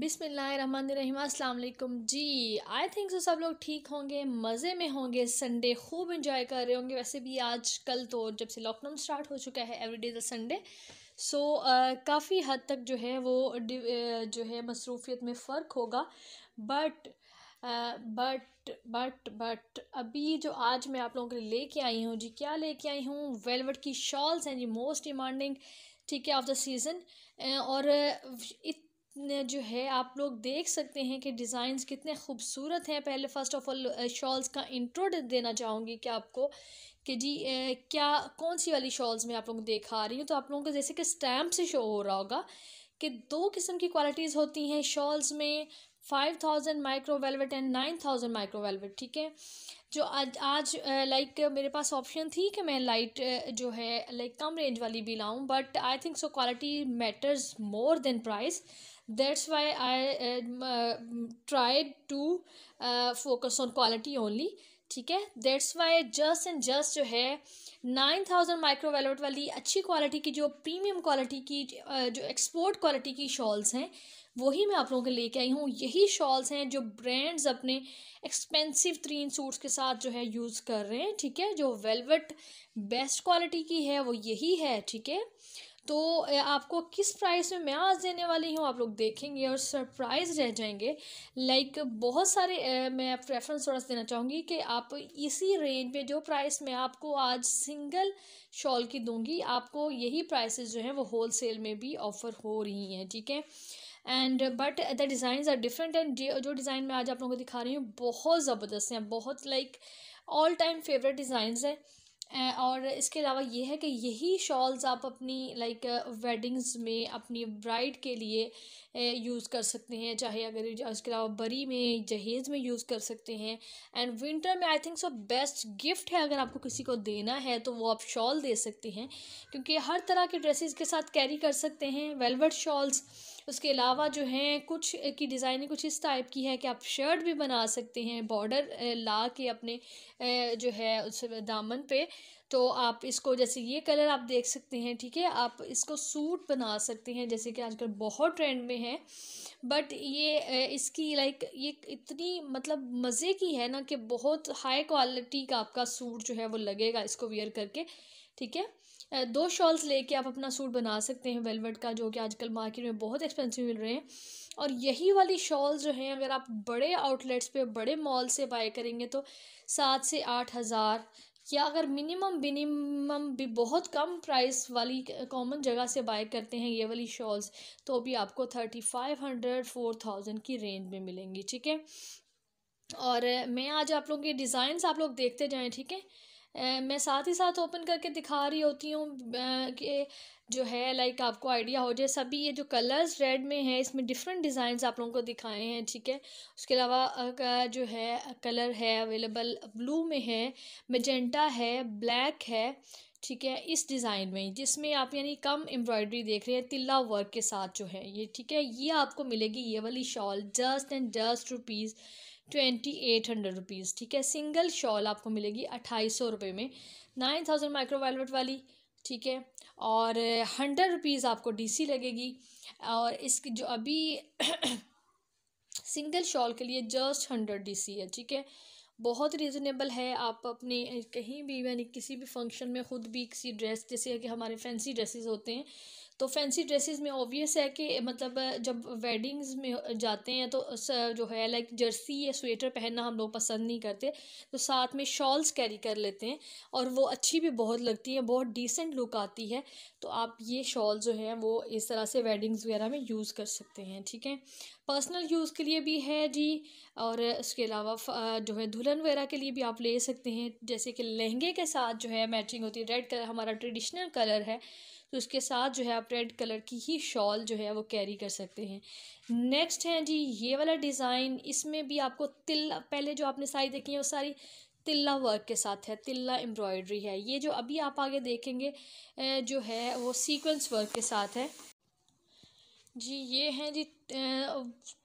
बिसमीम अल्लाम जी आई थिंक सो सब लोग ठीक होंगे मज़े में होंगे संडे खूब इंजॉय कर रहे होंगे वैसे भी आज कल तो जब से लॉकडाउन स्टार्ट हो चुका है every day the Sunday so काफ़ी हद तक जो है वो जो है मसरूफियत में फ़र्क होगा बट बट बट बट अभी जो आज मैं आप लोगों के लिए लेके आई हूँ जी क्या लेके आई हूँ वेलवेट की शॉल्स हैं जी मोस्ट डिमांडिंग ठीक है ऑफ द सीज़न और इत जो है आप लोग देख सकते हैं कि डिज़ाइंस कितने खूबसूरत हैं पहले फ़र्स्ट ऑफ़ ऑल शॉल्स का इंट्रो देना चाहूँगी कि आपको कि जी ए, क्या कौन सी वाली शॉल्स में आप लोग देखा रही हूँ तो आप लोगों को जैसे कि स्टैम्प से शो हो रहा होगा कि दो किस्म की क्वालिटीज़ होती हैं शॉल्स में five thousand micro velvet and nine thousand micro velvet ठीक है जो आज आज लाइक मेरे पास ऑप्शन थी कि मैं लाइट जो है लाइक कम रेंज वाली भी लाऊं but I think so quality matters more than price that's why i try um, uh, tried to on uh, focus on quality only ठीक है that's why just and just जो है nine thousand micro velvet वाली अच्छी quality की जो premium quality की uh, जो एक्सपोर्ट क्वालिटी की शॉल्स हैं वही मैं आप लोगों के लेके आई हूँ यही शॉल्स हैं जो ब्रांड्स अपने एक्सपेंसिव त्रीन सूट्स के साथ जो है यूज़ कर रहे हैं ठीक है जो वेलवेट बेस्ट क्वालिटी की है वो यही है ठीक है तो आपको किस प्राइस में मैं आज देने वाली हूँ आप लोग देखेंगे और सरप्राइज रह जाएंगे लाइक बहुत सारे मैं प्रेफरेंस थोड़ा देना चाहूँगी कि आप इसी रेंज में जो प्राइस मैं आपको आज सिंगल शॉल की दूँगी आपको यही प्राइसेस जो हैं वो होल सेल में भी ऑफ़र हो रही हैं ठीक है and but the design are different and जो डिज़ाइन मैं आज आप लोगों को दिखा रही हूँ बहुत ज़बरदस्त हैं बहुत like all time favourite designs हैं और इसके अलावा ये है कि यही शॉल्स आप अपनी लाइक वेडिंग्स में अपनी ब्राइड के लिए यूज़ कर सकते हैं चाहे अगर इसके अलावा बरी में जहेज़ में यूज़ कर सकते हैं एंड विंटर में I think so best gift है अगर आपको किसी को देना है तो वो आप शॉल दे सकते हैं क्योंकि हर तरह के ड्रेसेस के साथ कैरी कर सकते हैं वेलवेट शॉल्स उसके अलावा जो है कुछ की डिज़ाइनिंग कुछ इस टाइप की है कि आप शर्ट भी बना सकते हैं बॉर्डर ला के अपने जो है उस दामन पे तो आप इसको जैसे ये कलर आप देख सकते हैं ठीक है आप इसको सूट बना सकते हैं जैसे कि आजकल बहुत ट्रेंड में है बट ये इसकी लाइक ये इतनी मतलब मज़े की है ना कि बहुत हाई क्वालिटी का आपका सूट जो है वो लगेगा इसको वेयर करके ठीक है दो शॉल्स लेके आप अपना सूट बना सकते हैं वेलवेट का जो कि आजकल मार्केट में बहुत एक्सपेंसिव मिल रहे हैं और यही वाली शॉल्स जो हैं अगर आप बड़े आउटलेट्स पे बड़े मॉल से बाय करेंगे तो सात से आठ हज़ार या अगर मिनिमम मिनिमम भी बहुत कम प्राइस वाली कॉमन जगह से बाय करते हैं ये वाली शॉल्स तो भी आपको thirty five hundred four thousand की रेंज में मिलेंगी ठीक है और मैं आज आप लोग के डिज़ाइंस आप लोग देखते जाएँ ठीक है मैं साथ ही साथ ओपन करके दिखा रही होती हूँ कि जो है लाइक आपको आइडिया हो जाए सभी ये जो कलर्स रेड में है इसमें डिफरेंट डिज़ाइन आप लोगों को दिखाए हैं ठीक है उसके अलावा जो है कलर है अवेलेबल ब्लू में है मेजेंटा है ब्लैक है ठीक है इस डिज़ाइन में जिसमें आप यानी कम एम्ब्रॉयडरी देख रहे हैं तिल्ला वर्क के साथ जो है ये ठीक है ये आपको मिलेगी ये वाली shawl just and just rupees twenty eight hundred rupees ठीक है सिंगल शॉल आपको मिलेगी अट्ठाईस सौ रुपये में नाइन थाउजेंड माइक्रो वायलट वाली ठीक है और हंड्रेड रुपीज़ आपको डीसी लगेगी और इसकी जो अभी सिंगल शॉल के लिए जस्ट हंड्रेड डीसी है ठीक है बहुत रीज़नेबल है आप अपने कहीं भी यानी किसी भी फंक्शन में ख़ुद भी किसी ड्रेस जैसे कि हमारे फैंसी ड्रेसेस होते हैं तो फैंसी ड्रेसेस में ऑब्वियस है कि मतलब जब वेडिंग्स में जाते हैं तो जो है लाइक जर्सी या स्वेटर पहनना हम लोग पसंद नहीं करते तो साथ में शॉल्स कैरी कर लेते हैं और वो अच्छी भी बहुत लगती है बहुत डिसेंट लुक आती है तो आप ये शॉल जो है वो इस तरह से वेडिंग्स वगैरह में यूज़ कर सकते हैं ठीक है पर्सनल यूज़ के लिए भी है जी और उसके अलावा जो है दुल्हन वगैरह के लिए भी आप ले सकते हैं जैसे कि लहंगे के साथ जो है मैचिंग होती है रेड कलर हमारा ट्रेडिशनल कलर है तो उसके साथ जो है आप रेड कलर की ही शॉल जो है वो कैरी कर सकते हैं नेक्स्ट है जी ये वाला डिज़ाइन इसमें भी आपको तिल्ला पहले जो आपने साड़ी देखी है वो सारी तिल्ला वर्क के साथ है तिल्ला एम्ब्रॉयडरी है ये जो अभी आप आगे देखेंगे जो है वो सीक्वेंस वर्क के साथ है जी ये हैं जी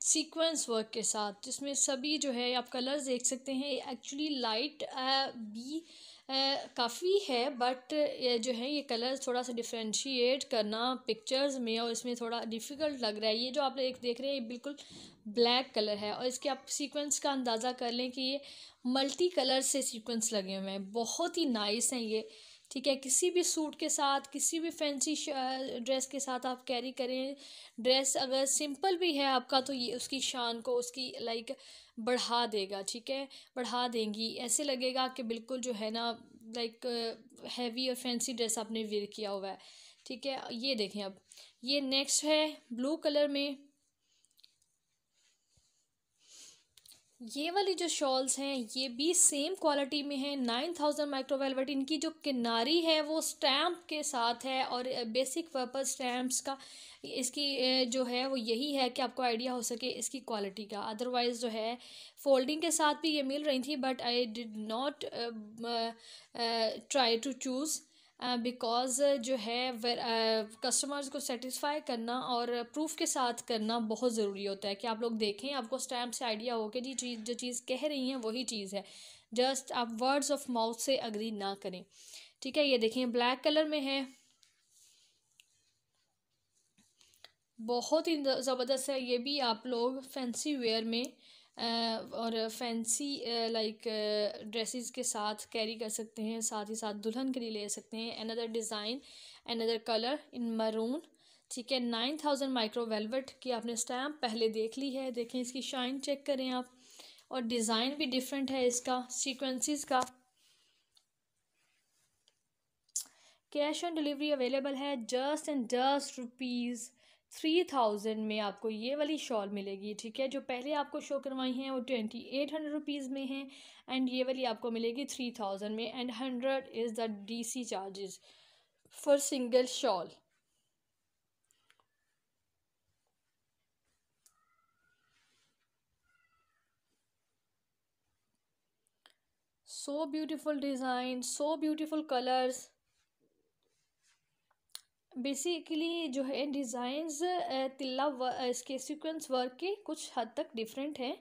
सीक्वेंस वर्क के साथ जिसमें सभी जो है आप कलर्स देख सकते हैं एक्चुअली लाइट बी काफ़ी है बट जो है ये कलर थोड़ा सा डिफ्रेंशिएट करना पिक्चर्स में और इसमें थोड़ा डिफ़िकल्ट लग रहा है ये जो आप एक देख रहे हैं ये बिल्कुल ब्लैक कलर है और इसके आप सीक्वेंस का अंदाज़ा कर लें कि ये मल्टी कलर से सीक्वेंस लगे हुए हैं बहुत ही नाइस हैं ये ठीक है किसी भी सूट के साथ किसी भी फैंसी ड्रेस के साथ आप कैरी करें ड्रेस अगर सिंपल भी है आपका तो ये उसकी शान को उसकी लाइक बढ़ा देगा ठीक है बढ़ा देंगी ऐसे लगेगा कि बिल्कुल जो है ना लाइक हैवी और फैंसी ड्रेस आपने वेयर किया हुआ है ठीक है ये देखें अब ये नेक्स्ट है ब्लू कलर में ये वाली जो शॉल्स हैं ये भी सेम क्वालिटी में है नाइन थाउजेंड माइक्रोवेल बट इनकी जो किनारी है वो स्टैम्प के साथ है और बेसिक पर्पज़ स्टैम्प्स का इसकी जो है वो यही है कि आपको आइडिया हो सके इसकी क्वालिटी का अदरवाइज़ जो है फोल्डिंग के साथ भी ये मिल रही थी but I did not try to choose because जो है कस्टमर्स को सेटिस्फाई करना और प्रूफ के साथ करना बहुत ज़रूरी होता है कि आप लोग देखें आपको स्टैम्प से आइडिया हो कि जी चीज़ जो चीज़ कह रही हैं वही चीज़ है जस्ट आप वर्ड्स ऑफ माउथ से अग्री ना करें ठीक है ये देखें ब्लैक कलर में है बहुत ही ज़बरदस्त है ये भी आप लोग फैंसी वेयर में और फैंसी लाइक ड्रेसेस के साथ कैरी कर सकते हैं साथ ही साथ दुल्हन के लिए ले सकते हैं another design another colour in maroon ठीक है नाइन थाउजेंड माइक्रो वेलवेट की आपने स्टैम्प पहले देख ली है देखें इसकी शाइन चेक करें आप और डिज़ाइन भी डिफरेंट है इसका सीक्वेंसेस का कैश ऑन डिलीवरी अवेलेबल है just and just rupees three thousand में आपको ये वाली शॉल मिलेगी ठीक है जो पहले आपको शो करवाई हैं वो ट्वेंटी एट हंड्रेड रुपीज़ में है एंड ये वाली आपको मिलेगी थ्री थाउजेंड में and hundred is the D C charges for single shawl so beautiful design so beautiful colours basically जो है डिज़ाइंस तिल्ला इसके सीक्वेंस वर्क के कुछ हद तक डिफरेंट हैं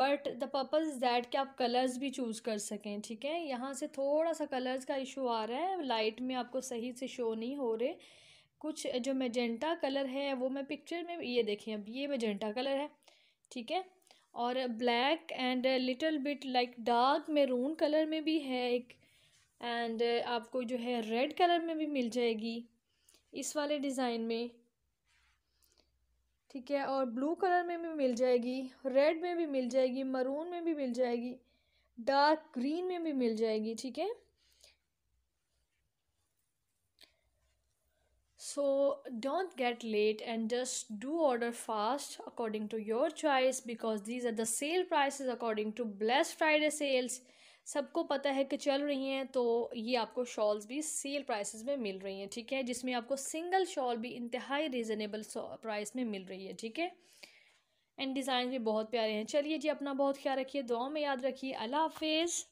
बट द पर्पज़ दैट कि आप कलर्स भी चूज़ कर सकें ठीक है यहाँ से थोड़ा सा कलर्स का इशू आ रहा है लाइट में आपको सही से शो नहीं हो रहे कुछ जो मेजेंटा कलर है वो मैं पिक्चर में ये देखें अब ये मेजेंटा कलर है ठीक है और black and little bit like dark maroon colour में भी है एक एंड आपको जो है रेड कलर में भी मिल जाएगी इस वाले डिज़ाइन में ठीक है और ब्लू कलर में भी मिल जाएगी रेड में भी मिल जाएगी मरून में भी मिल जाएगी डार्क ग्रीन में भी मिल जाएगी ठीक है so don't get late and just do order fast according to your choice because these are the sale price according to black Friday sales सबको पता है कि चल रही हैं तो ये आपको शॉल्स भी सेल प्राइसेस में मिल रही हैं ठीक है जिसमें आपको सिंगल शॉल भी इंतहाई रिजनेबल प्राइस में मिल रही है ठीक है एंड डिज़ाइन भी बहुत प्यारे हैं चलिए जी अपना बहुत ख्याल रखिए दुआ में याद रखिए अल्लाह हाफिज़